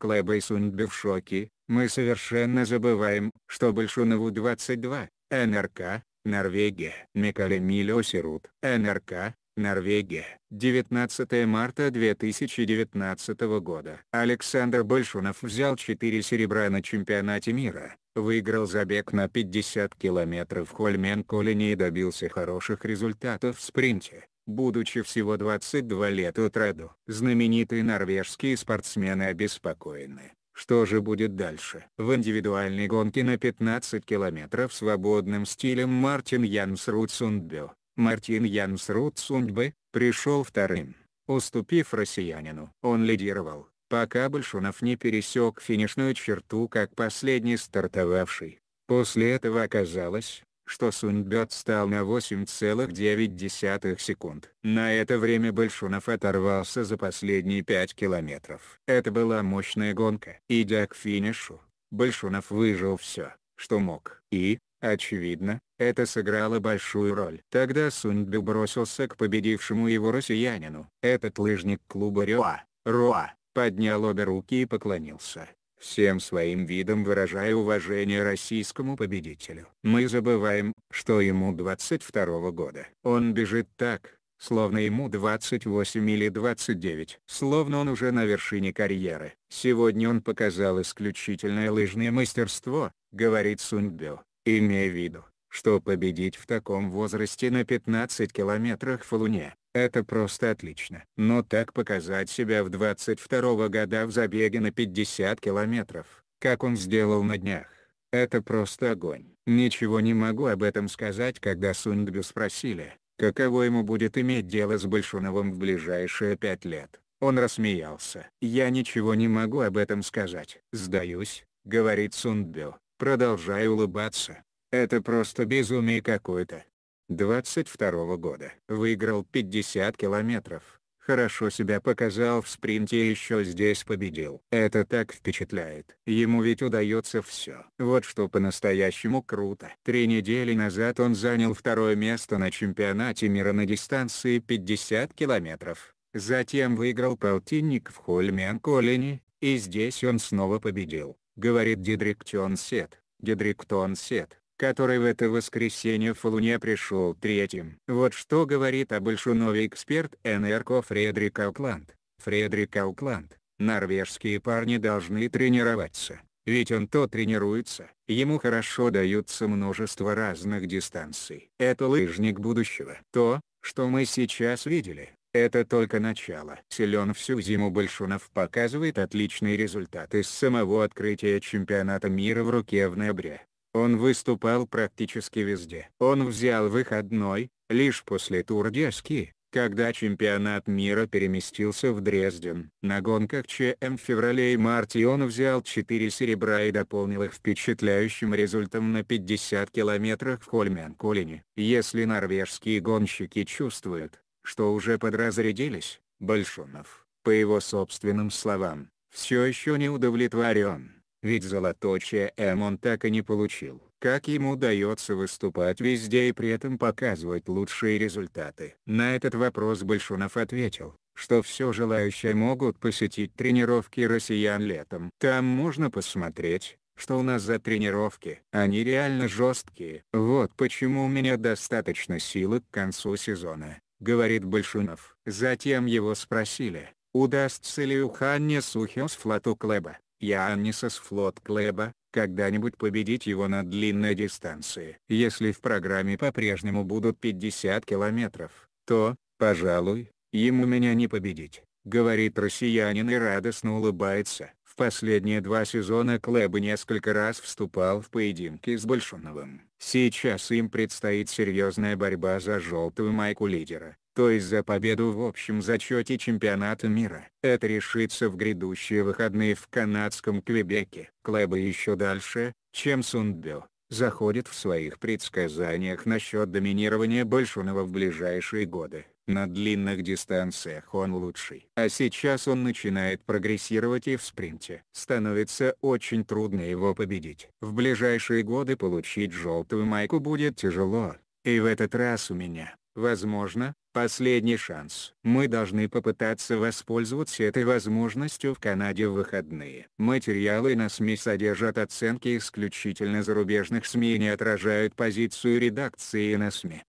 Клэба и Сундби в шоке, мы совершенно забываем, что Большунову 22, НРК, Норвегия. Микале Милосерут, НРК, Норвегия. 19 марта 2019 года. Александр Большунов взял 4 серебра на чемпионате мира, выиграл забег на 50 километров хольмен Хольменколине и добился хороших результатов в спринте будучи всего 22 лет от роду. Знаменитые норвежские спортсмены обеспокоены. Что же будет дальше? В индивидуальной гонке на 15 километров свободным стилем Мартин Янс Рутсундбе, Мартин Янс Рутсундбе, пришел вторым, уступив россиянину. Он лидировал, пока Большунов не пересек финишную черту как последний стартовавший. После этого оказалось, что Суньбе отстал на 8,9 секунд. На это время Большунов оторвался за последние 5 километров. Это была мощная гонка. Идя к финишу, Большунов выжил все, что мог. И, очевидно, это сыграло большую роль. Тогда Суньбе бросился к победившему его россиянину. Этот лыжник клуба Роа, Роа, поднял обе руки и поклонился всем своим видом выражая уважение российскому победителю. Мы забываем, что ему 22 года. Он бежит так, словно ему 28 или 29. Словно он уже на вершине карьеры. Сегодня он показал исключительное лыжное мастерство, говорит Суньбё, имея в виду, что победить в таком возрасте на 15 километрах в Луне — это просто отлично. Но так показать себя в 22 года в забеге на 50 километров, как он сделал на днях, это просто огонь. Ничего не могу об этом сказать, когда Сундбю спросили, каково ему будет иметь дело с Большуновым в ближайшие пять лет. Он рассмеялся. «Я ничего не могу об этом сказать. Сдаюсь», — говорит Сундбю, продолжая улыбаться. Это просто безумие какое-то. 22 -го года. Выиграл 50 километров. Хорошо себя показал в спринте и еще здесь победил. Это так впечатляет. Ему ведь удается все. Вот что по-настоящему круто. Три недели назад он занял второе место на чемпионате мира на дистанции 50 километров. Затем выиграл полтинник в Хольмен-Коллине, и здесь он снова победил, говорит Дидрик Тионсет. Дидрик Тонсет, который в это воскресенье в Луне пришел третьим. Вот что говорит о Большунове эксперт НРКО Фредрик Аукланд. Фредрик Аукланд, норвежские парни должны тренироваться, ведь он то тренируется, ему хорошо даются множество разных дистанций. Это лыжник будущего. То, что мы сейчас видели, это только начало. Силен всю зиму Большунов показывает отличные результаты с самого открытия чемпионата мира в руке в ноябре. Он выступал практически везде. Он взял выходной, лишь после турдески, когда чемпионат мира переместился в Дрезден. На гонках ЧМ в феврале и марте он взял 4 серебра и дополнил их впечатляющим результатом на 50 километрах в Хольмен-Колине. Если норвежские гонщики чувствуют, что уже подразрядились, Большунов, по его собственным словам, все еще не удовлетворен ведь золоточие М он так и не получил. Как ему удается выступать везде и при этом показывать лучшие результаты? На этот вопрос Большунов ответил, что все желающие могут посетить тренировки россиян летом. Там можно посмотреть, что у нас за тренировки. Они реально жесткие. Вот почему у меня достаточно силы к концу сезона, говорит Большунов. Затем его спросили, удастся ли у Ханне Сухиус флоту Клэба Янисес флот Клэба, когда-нибудь победить его на длинной дистанции. Если в программе по-прежнему будут 50 километров, то, пожалуй, ему меня не победить, говорит россиянин и радостно улыбается. В последние два сезона Клэб несколько раз вступал в поединки с Большуновым. Сейчас им предстоит серьезная борьба за желтую майку лидера то есть за победу в общем зачете чемпионата мира. Это решится в грядущие выходные в канадском Квебеке. Клэба еще дальше, чем Сундбё, заходит в своих предсказаниях насчет доминирования Большунова в ближайшие годы. На длинных дистанциях он лучший. А сейчас он начинает прогрессировать и в спринте. Становится очень трудно его победить. В ближайшие годы получить желтую майку будет тяжело. И в этот раз у меня Возможно, последний шанс. Мы должны попытаться воспользоваться этой возможностью в Канаде в выходные. Материалы на СМИ содержат оценки исключительно зарубежных СМИ и не отражают позицию редакции на СМИ.